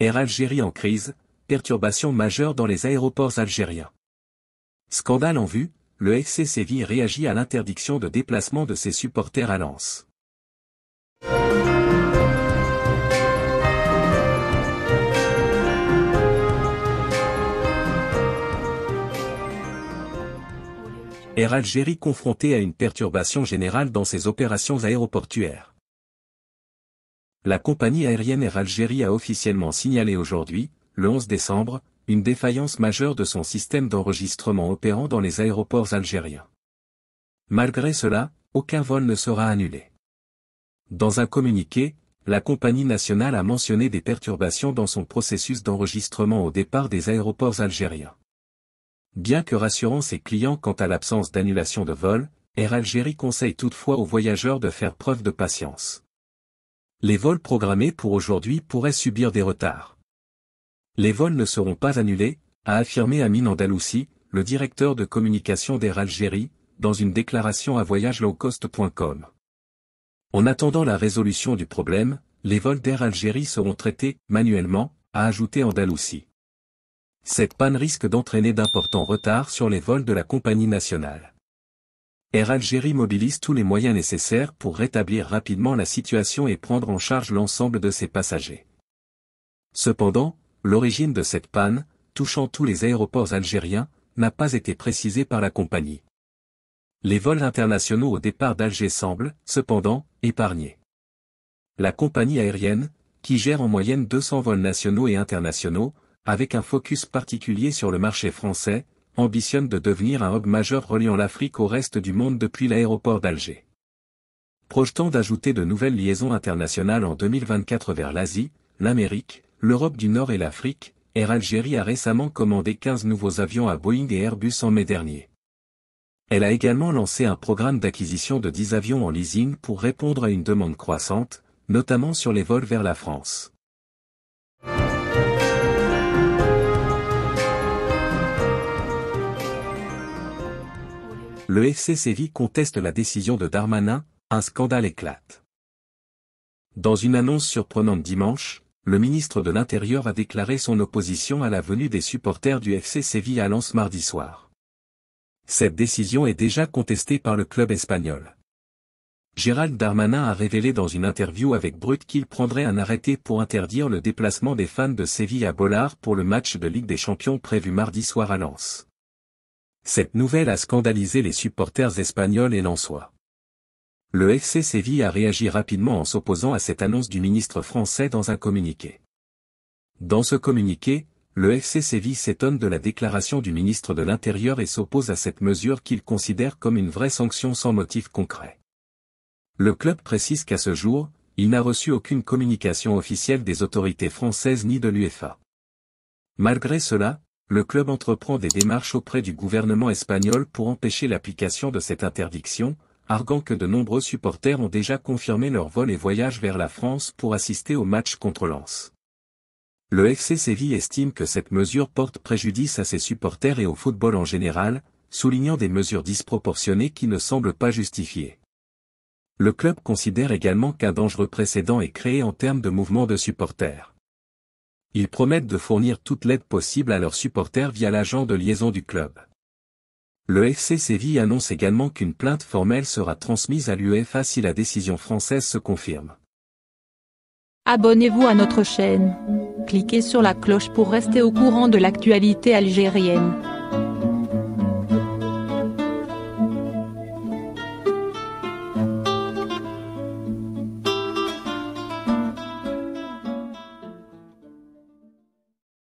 Air Algérie en crise, perturbation majeure dans les aéroports algériens. Scandale en vue, le FC Séville réagit à l'interdiction de déplacement de ses supporters à Lens. Air Algérie confrontée à une perturbation générale dans ses opérations aéroportuaires. La compagnie aérienne Air Algérie a officiellement signalé aujourd'hui, le 11 décembre, une défaillance majeure de son système d'enregistrement opérant dans les aéroports algériens. Malgré cela, aucun vol ne sera annulé. Dans un communiqué, la compagnie nationale a mentionné des perturbations dans son processus d'enregistrement au départ des aéroports algériens. Bien que rassurant ses clients quant à l'absence d'annulation de vol, Air Algérie conseille toutefois aux voyageurs de faire preuve de patience les vols programmés pour aujourd'hui pourraient subir des retards. Les vols ne seront pas annulés, a affirmé Amin Andaloussi, le directeur de communication d'Air Algérie, dans une déclaration à voyagelowcost.com. En attendant la résolution du problème, les vols d'Air Algérie seront traités manuellement, a ajouté Andalousie. Cette panne risque d'entraîner d'importants retards sur les vols de la compagnie nationale. Air Algérie mobilise tous les moyens nécessaires pour rétablir rapidement la situation et prendre en charge l'ensemble de ses passagers. Cependant, l'origine de cette panne, touchant tous les aéroports algériens, n'a pas été précisée par la compagnie. Les vols internationaux au départ d'Alger semblent, cependant, épargnés. La compagnie aérienne, qui gère en moyenne 200 vols nationaux et internationaux, avec un focus particulier sur le marché français, ambitionne de devenir un hub majeur reliant l'Afrique au reste du monde depuis l'aéroport d'Alger. Projetant d'ajouter de nouvelles liaisons internationales en 2024 vers l'Asie, l'Amérique, l'Europe du Nord et l'Afrique, Air Algérie a récemment commandé 15 nouveaux avions à Boeing et Airbus en mai dernier. Elle a également lancé un programme d'acquisition de 10 avions en leasing pour répondre à une demande croissante, notamment sur les vols vers la France. Le FC Séville conteste la décision de Darmanin, un scandale éclate. Dans une annonce surprenante dimanche, le ministre de l'Intérieur a déclaré son opposition à la venue des supporters du FC Séville à Lens mardi soir. Cette décision est déjà contestée par le club espagnol. Gérald Darmanin a révélé dans une interview avec Brut qu'il prendrait un arrêté pour interdire le déplacement des fans de Séville à Bollard pour le match de Ligue des Champions prévu mardi soir à Lens. Cette nouvelle a scandalisé les supporters espagnols et lensois. Le FC Séville a réagi rapidement en s'opposant à cette annonce du ministre français dans un communiqué. Dans ce communiqué, le FC Séville s'étonne de la déclaration du ministre de l'Intérieur et s'oppose à cette mesure qu'il considère comme une vraie sanction sans motif concret. Le club précise qu'à ce jour, il n'a reçu aucune communication officielle des autorités françaises ni de l'UEFA. Malgré cela, le club entreprend des démarches auprès du gouvernement espagnol pour empêcher l'application de cette interdiction, arguant que de nombreux supporters ont déjà confirmé leur vol et voyage vers la France pour assister au match contre Lens. Le FC Séville estime que cette mesure porte préjudice à ses supporters et au football en général, soulignant des mesures disproportionnées qui ne semblent pas justifiées. Le club considère également qu'un dangereux précédent est créé en termes de mouvement de supporters ils promettent de fournir toute l'aide possible à leurs supporters via l'agent de liaison du club. Le FC Séville annonce également qu'une plainte formelle sera transmise à l'UEFA si la décision française se confirme. Abonnez-vous à notre chaîne. Cliquez sur la cloche pour rester au courant de l'actualité algérienne.